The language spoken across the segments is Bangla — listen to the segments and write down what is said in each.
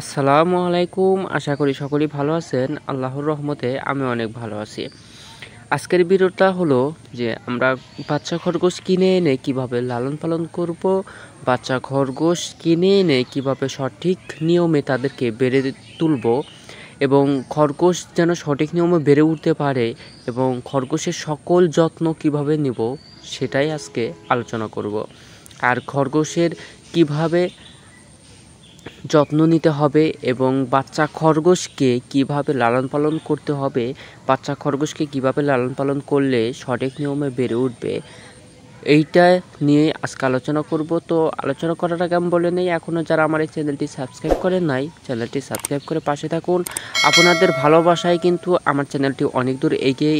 আসসালামু আলাইকুম আশা করি সকলেই ভালো আছেন আল্লাহর রহমতে আমি অনেক ভালো আছি আজকের ভিডিওটা হলো যে আমরা বাচ্চা খরগোশ কিনে এনে কিভাবে লালন পালন করব বাচ্চা খরগোশ কিনে এনে কিভাবে সঠিক নিয়মে তাদেরকে বেড়ে তুলব এবং খরগোশ যেন সঠিক নিয়মে বেড়ে উঠতে পারে এবং খরগোশের সকল যত্ন কিভাবে নেব সেটাই আজকে আলোচনা করব আর খরগোশের কিভাবে যত্ন নিতে হবে এবং বাচ্চা খরগোশকে কিভাবে লালন পালন করতে হবে বাচ্চা খরগোশকে কিভাবে লালন পালন করলে সঠিক নিয়মে বেড়ে উঠবে এইটা নিয়ে আজকে আলোচনা করব তো আলোচনা করার আগে আমি বলে নেই এখনও যারা আমার এই চ্যানেলটি সাবস্ক্রাইব করে নাই চ্যানেলটি সাবস্ক্রাইব করে পাশে থাকুন আপনাদের ভালোবাসায় কিন্তু আমার চ্যানেলটি অনেক দূর এগিয়ে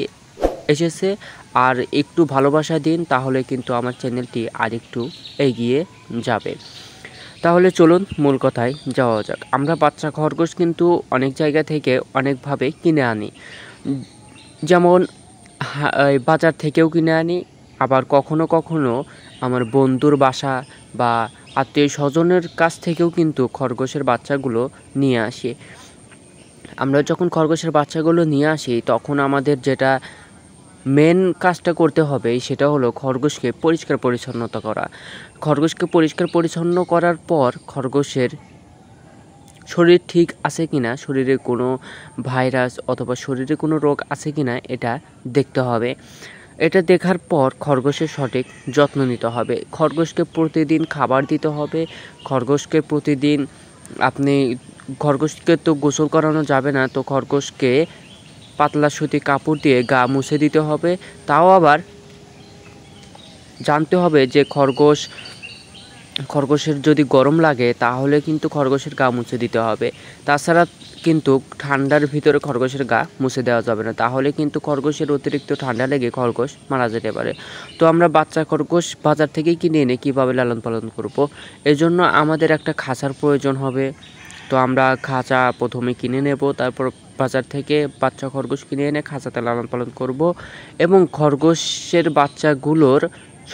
এসেছে আর একটু ভালোবাসা দিন তাহলে কিন্তু আমার চ্যানেলটি আর একটু এগিয়ে যাবে তাহলে চলুন মূল কথায় যাওয়া যাক আমরা বাচ্চা খরগোশ কিন্তু অনেক জায়গা থেকে অনেকভাবে কিনে আনি যেমন বাজার থেকেও কিনে আনি আবার কখনো কখনো আমার বন্ধুর বাসা বা আত্মীয় স্বজনের কাছ থেকেও কিন্তু খরগোশের বাচ্চাগুলো নিয়ে আসি আমরা যখন খরগোশের বাচ্চাগুলো নিয়ে আসি তখন আমাদের যেটা মেন কাজটা করতে হবে সেটা হলো খরগোশকে পরিষ্কার পরিচ্ছন্নতা করা খরগোশকে পরিষ্কার পরিচ্ছন্ন করার পর খরগোশের শরীর ঠিক আছে কি না শরীরে কোনো ভাইরাস অথবা শরীরে কোনো রোগ আছে কি না এটা দেখতে হবে এটা দেখার পর খরগোশের সঠিক যত্ন নিতে হবে খরগোশকে প্রতিদিন খাবার দিতে হবে খরগোশকে প্রতিদিন আপনি খরগোশকে তো গোসল করানো যাবে না তো খরগোশকে পাতলা সুতি কাপড় দিয়ে গা মুছে দিতে হবে তাও আবার জানতে হবে যে খরগোশ খরগোশের যদি গরম লাগে তাহলে কিন্তু খরগোশের গা মুছে দিতে হবে তাছাড়া কিন্তু ঠান্ডার ভিতরে খরগোশের গা মুছে দেওয়া যাবে না তাহলে কিন্তু খরগোশের অতিরিক্ত ঠান্ডা লেগে খরগোশ মারা যেতে পারে তো আমরা বাচ্চা খরগোশ বাজার থেকেই কিনে এনে কীভাবে লালন পালন করব এজন্য আমাদের একটা খাঁচার প্রয়োজন হবে তো আমরা খাঁচা প্রথমে কিনে নেব তারপর বাজার থেকে বাচ্চা খরগোশ কিনে এনে খাঁচাতে লালন পালন করব এবং খরগোশের বাচ্চাগুলোর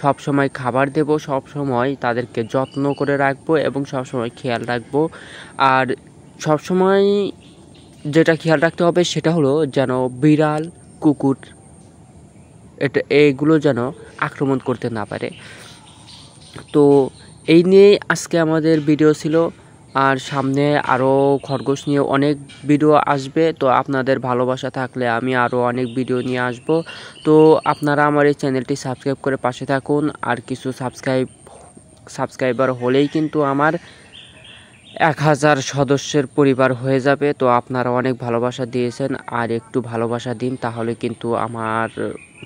সব সময় খাবার দেব সব সময় তাদেরকে যত্ন করে রাখবো এবং সব সময় খেয়াল রাখবো আর সব সময় যেটা খেয়াল রাখতে হবে সেটা হলো যেন বিড়াল কুকুর এটা এগুলো যেন আক্রমণ করতে না পারে তো এই নিয়েই আজকে আমাদের ভিডিও ছিল আর সামনে আরও খরগোশ নিয়ে অনেক ভিডিও আসবে তো আপনাদের ভালোবাসা থাকলে আমি আরও অনেক ভিডিও নিয়ে আসব তো আপনারা আমার এই চ্যানেলটি সাবস্ক্রাইব করে পাশে থাকুন আর কিছু সাবস্ক্রাইব সাবস্ক্রাইবার হলেই কিন্তু আমার এক হাজার সদস্যের পরিবার হয়ে যাবে তো আপনারা অনেক ভালোবাসা দিয়েছেন আর একটু ভালোবাসা দিন তাহলে কিন্তু আমার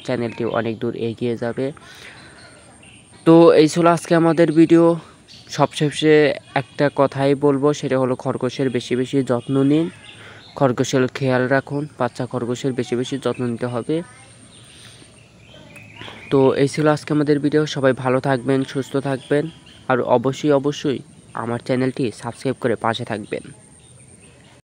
চ্যানেলটি অনেক দূর এগিয়ে যাবে তো এই ছিল আজকে আমাদের ভিডিও সবশেষে একটা কথাই বলবো সেটা হলো খরগোশের বেশি বেশি যত্ন নিন খরগোশের খেয়াল রাখুন বাচ্চা খরগোশের বেশি বেশি যত্ন নিতে হবে তো এই ছিল আজকে আমাদের ভিডিও সবাই ভালো থাকবেন সুস্থ থাকবেন আর অবশ্যই অবশ্যই আমার চ্যানেলটি সাবস্ক্রাইব করে পাশে থাকবেন